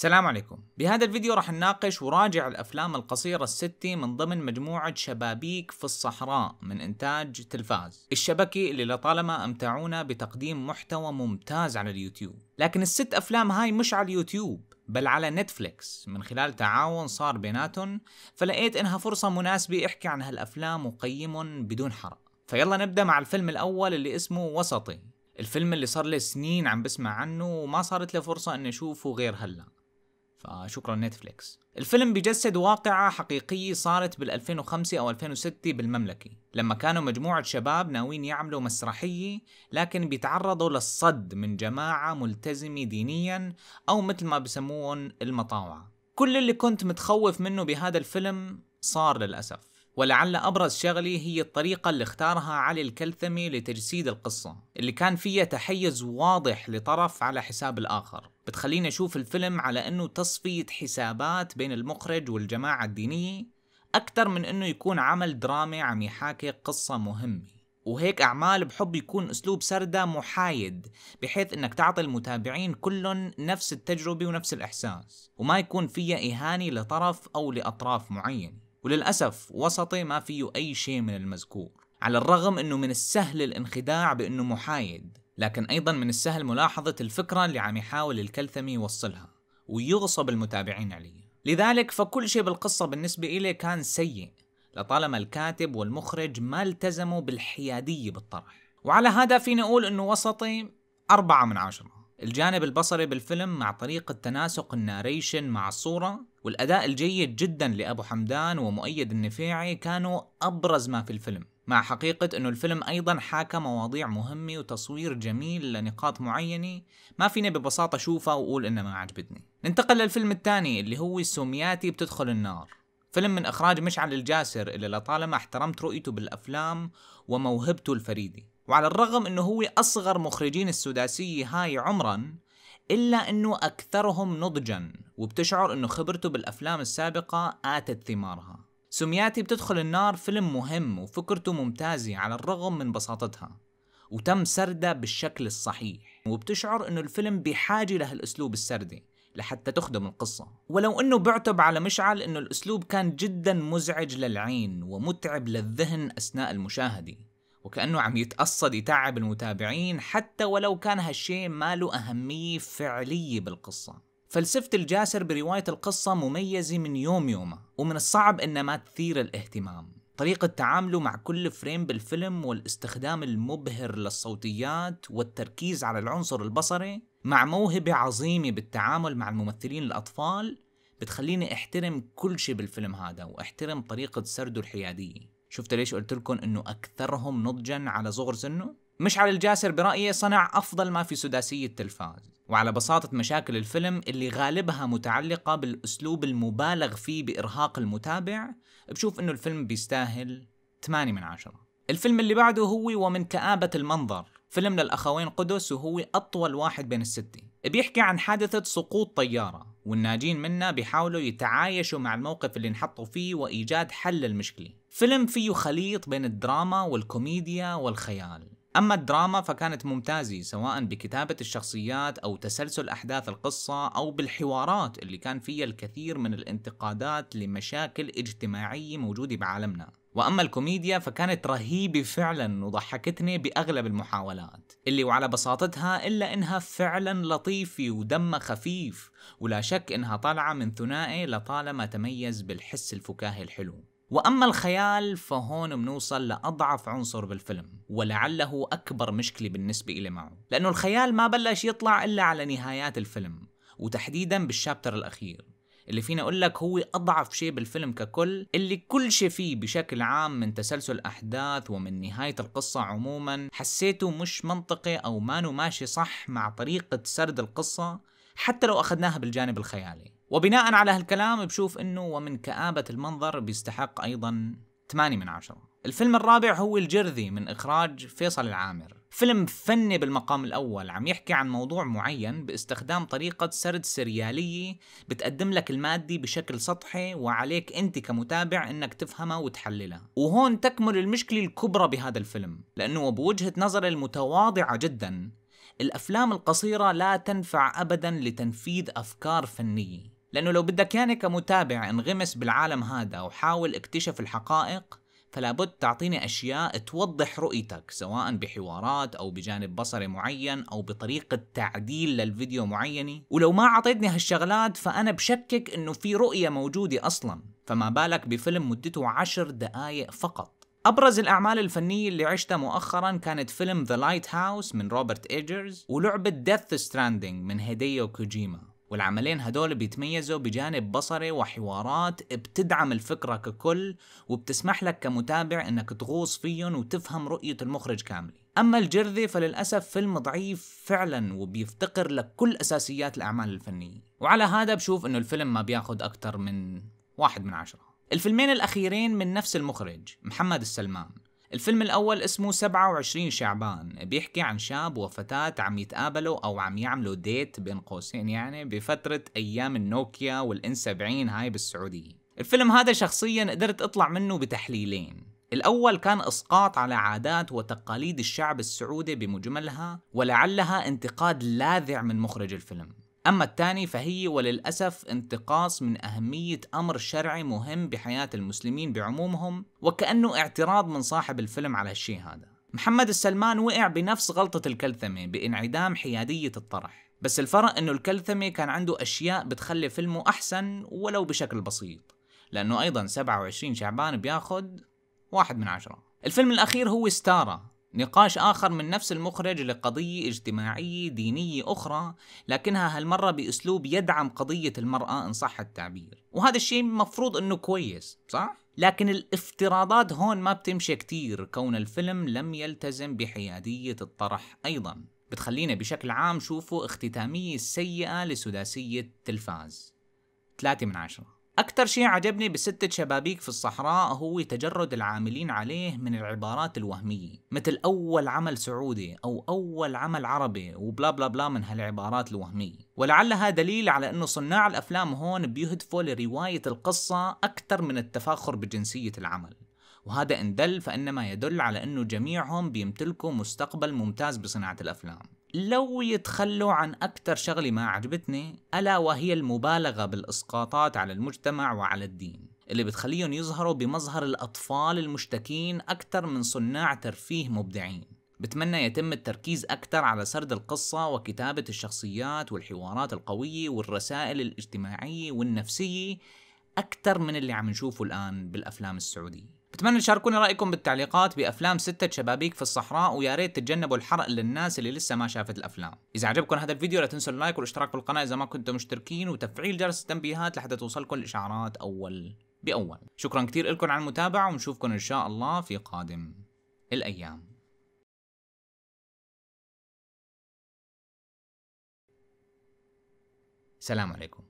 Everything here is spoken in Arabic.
السلام عليكم بهذا الفيديو راح نناقش وراجع الأفلام القصيرة الستة من ضمن مجموعة شبابيك في الصحراء من إنتاج تلفاز الشبكة اللي لطالما أمتعونا بتقديم محتوى ممتاز على اليوتيوب لكن الست أفلام هاي مش على اليوتيوب بل على نتفليكس من خلال تعاون صار بيناتهم فلقيت إنها فرصة مناسبة أحكي عن هالأفلام وقيمهم بدون حرق فيلا نبدأ مع الفيلم الأول اللي اسمه وسطي الفيلم اللي صار لي سنين عم بسمع عنه وما صارت لي فرصة اني اشوفه غير هلا فشكرا نتفليكس الفيلم بيجسد واقعة حقيقية صارت بال2005 أو 2006 بالمملكة لما كانوا مجموعة شباب ناويين يعملوا مسرحية لكن بيتعرضوا للصد من جماعة ملتزمة دينيا أو مثل ما بسموهم المطاوعة كل اللي كنت متخوف منه بهذا الفيلم صار للأسف ولعل أبرز شغلي هي الطريقة اللي اختارها علي الكلثمي لتجسيد القصة اللي كان فيها تحيز واضح لطرف على حساب الآخر بتخليني أشوف الفيلم على أنه تصفية حسابات بين المخرج والجماعة الدينية أكثر من أنه يكون عمل درامي عم يحاكي قصة مهمة وهيك أعمال بحب يكون أسلوب سردة محايد بحيث أنك تعطي المتابعين كلهم نفس التجربة ونفس الإحساس وما يكون فيها إهانة لطرف أو لأطراف معينة وللأسف وسطي ما فيه أي شيء من المذكور على الرغم أنه من السهل الانخداع بأنه محايد لكن أيضا من السهل ملاحظة الفكرة اللي عم يحاول الكلثمي يوصلها ويغصب المتابعين عليه لذلك فكل شيء بالقصة بالنسبة إلي كان سيء لطالما الكاتب والمخرج ما التزموا بالحيادية بالطرح وعلى هذا فيني أقول أنه وسطي أربعة من عشرة الجانب البصري بالفيلم مع طريقة تناسق الناريشن مع الصورة والأداء الجيد جدا لأبو حمدان ومؤيد النفيعي كانوا أبرز ما في الفيلم مع حقيقة أنه الفيلم أيضا حاكى مواضيع مهمة وتصوير جميل لنقاط معينة ما فيني ببساطة شوفها وأقول إنها ما عجبتني ننتقل للفيلم الثاني اللي هو سومياتي بتدخل النار فيلم من إخراج مشعل الجاسر اللي لطالما احترمت رؤيته بالأفلام وموهبته الفريدة وعلى الرغم انه هو اصغر مخرجين السداسية هاي عمرا الا انه اكثرهم نضجا وبتشعر انه خبرته بالافلام السابقة اتت ثمارها سمياتي بتدخل النار فيلم مهم وفكرته ممتازة على الرغم من بساطتها وتم سرده بالشكل الصحيح وبتشعر انه الفيلم بحاجة لهالاسلوب السردي لحتى تخدم القصة ولو أنه بعتب على مشعل أنه الأسلوب كان جدا مزعج للعين ومتعب للذهن أثناء المشاهدة وكأنه عم يتقصد يتعب المتابعين حتى ولو كان هالشيء ما له أهمية فعلية بالقصة فلسفة الجاسر برواية القصة مميزة من يوم يومها ومن الصعب إنها ما تثير الاهتمام طريقة تعامله مع كل فريم بالفيلم والاستخدام المبهر للصوتيات والتركيز على العنصر البصري مع موهبة عظيمة بالتعامل مع الممثلين الأطفال بتخليني احترم كل شيء بالفيلم هذا واحترم طريقة سرده الحيادية شفت ليش قلت لكم انه اكثرهم نضجا على صغر سنه مشعل الجاسر برأيي صنع أفضل ما في سداسية التلفاز وعلى بساطة مشاكل الفيلم اللي غالبها متعلقة بالأسلوب المبالغ فيه بإرهاق المتابع بشوف أنه الفيلم بيستاهل 8 من 10 الفيلم اللي بعده هو ومن كآبة المنظر فيلم للأخوين قدس وهو أطول واحد بين الستة بيحكي عن حادثة سقوط طيارة والناجين منها بيحاولوا يتعايشوا مع الموقف اللي انحطوا فيه وإيجاد حل للمشكلة فيلم فيه خليط بين الدراما والكوميديا والخيال أما الدراما فكانت ممتازة سواء بكتابة الشخصيات أو تسلسل أحداث القصة أو بالحوارات اللي كان فيها الكثير من الانتقادات لمشاكل اجتماعية موجودة بعالمنا وأما الكوميديا فكانت رهيبة فعلا وضحكتني بأغلب المحاولات اللي وعلى بساطتها إلا إنها فعلا لطيفة ودمها خفيف ولا شك إنها طالعة من ثنائي لطالما تميز بالحس الفكاهي الحلو وأما الخيال فهون بنوصل لأضعف عنصر بالفيلم ولعله أكبر مشكلة بالنسبة إلي معه لأنه الخيال ما بلش يطلع إلا على نهايات الفيلم وتحديدا بالشابتر الأخير اللي فينا أقول لك هو أضعف شيء بالفيلم ككل اللي كل شيء فيه بشكل عام من تسلسل أحداث ومن نهاية القصة عموما حسيته مش منطقي أو ما ماشي صح مع طريقة سرد القصة حتى لو أخذناها بالجانب الخيالي وبناء على هالكلام بشوف انه ومن كآبة المنظر بيستحق ايضا 8 من عشرة الفيلم الرابع هو الجرذي من اخراج فيصل العامر فيلم فني بالمقام الاول عم يحكي عن موضوع معين باستخدام طريقة سرد سريالية بتقدم لك المادي بشكل سطحي وعليك انت كمتابع انك تفهمها وتحللها وهون تكمن المشكلة الكبرى بهذا الفيلم لانه بوجهة نظري المتواضعة جدا الافلام القصيرة لا تنفع ابدا لتنفيذ افكار فنية لأنه لو بدك ياني كمتابع انغمس بالعالم هذا وحاول اكتشف الحقائق فلا بد تعطيني أشياء توضح رؤيتك سواء بحوارات أو بجانب بصري معين أو بطريقة تعديل للفيديو معينة ولو ما أعطيتني هالشغلات فأنا بشكك أنه في رؤية موجودة أصلا فما بالك بفيلم مدته عشر دقايق فقط أبرز الأعمال الفنية اللي عشتها مؤخرا كانت فيلم ذا لايت هاوس من روبرت إيجرز ولعبة ديث Stranding من هيديو كوجيما والعملين هدول بيتميزوا بجانب بصري وحوارات بتدعم الفكرة ككل وبتسمح لك كمتابع انك تغوص فيهم وتفهم رؤية المخرج كاملة أما الجرذي فللأسف فيلم ضعيف فعلا وبيفتقر لكل أساسيات الأعمال الفنية وعلى هذا بشوف انه الفيلم ما بياخد أكتر من واحد من عشرة الفيلمين الأخيرين من نفس المخرج محمد السلمان الفيلم الأول اسمه 27 شعبان بيحكي عن شاب وفتاة عم يتقابلوا أو عم يعملوا ديت بين قوسين يعني بفترة أيام النوكيا والإن 70 هاي بالسعودية الفيلم هذا شخصيا قدرت أطلع منه بتحليلين الأول كان إسقاط على عادات وتقاليد الشعب السعودي بمجملها ولعلها انتقاد لاذع من مخرج الفيلم أما الثاني فهي وللأسف انتقاص من أهمية أمر شرعي مهم بحياة المسلمين بعمومهم وكأنه اعتراض من صاحب الفيلم على الشيء هذا محمد السلمان وقع بنفس غلطة الكلثمة بانعدام حيادية الطرح بس الفرق انه الكلثمة كان عنده أشياء بتخلي فيلمه أحسن ولو بشكل بسيط لأنه أيضا 27 شعبان بياخد واحد من عشرة الفيلم الأخير هو ستارا نقاش آخر من نفس المخرج لقضية اجتماعية دينية أخرى لكنها هالمرة بأسلوب يدعم قضية المرأة إن صح التعبير وهذا الشيء مفروض أنه كويس صح؟ لكن الافتراضات هون ما بتمشي كتير كون الفيلم لم يلتزم بحيادية الطرح أيضا بتخلينا بشكل عام شوفوا اختتامية سيئة لسداسية تلفاز 3 من عشرة أكثر شيء عجبني بستة شبابيك في الصحراء هو تجرد العاملين عليه من العبارات الوهمية مثل أول عمل سعودي أو أول عمل عربي وبلا بلا بلا من هالعبارات الوهمية ولعلها دليل على أنه صناع الأفلام هون بيهدفوا لرواية القصة أكثر من التفاخر بجنسية العمل وهذا إن دل فإنما يدل على أنه جميعهم بيمتلكوا مستقبل ممتاز بصناعة الأفلام لو يتخلوا عن أكثر شغلة ما عجبتني ألا وهي المبالغة بالإسقاطات على المجتمع وعلى الدين اللي بتخليهم يظهروا بمظهر الأطفال المشتكين أكثر من صناع ترفيه مبدعين بتمنى يتم التركيز أكثر على سرد القصة وكتابة الشخصيات والحوارات القوية والرسائل الاجتماعية والنفسية أكثر من اللي عم نشوفه الآن بالأفلام السعودية بتمنى تشاركوني رايكم بالتعليقات بافلام ستة شبابيك في الصحراء ويا ريت تتجنبوا الحرق للناس اللي لسه ما شافت الافلام اذا عجبكم هذا الفيديو لا تنسوا اللايك والاشتراك بالقناه اذا ما كنتم مشتركين وتفعيل جرس التنبيهات لحتى توصلكم الاشعارات اول باول شكرا كثير لكم على المتابعه ونشوفكم ان شاء الله في قادم الايام سلام عليكم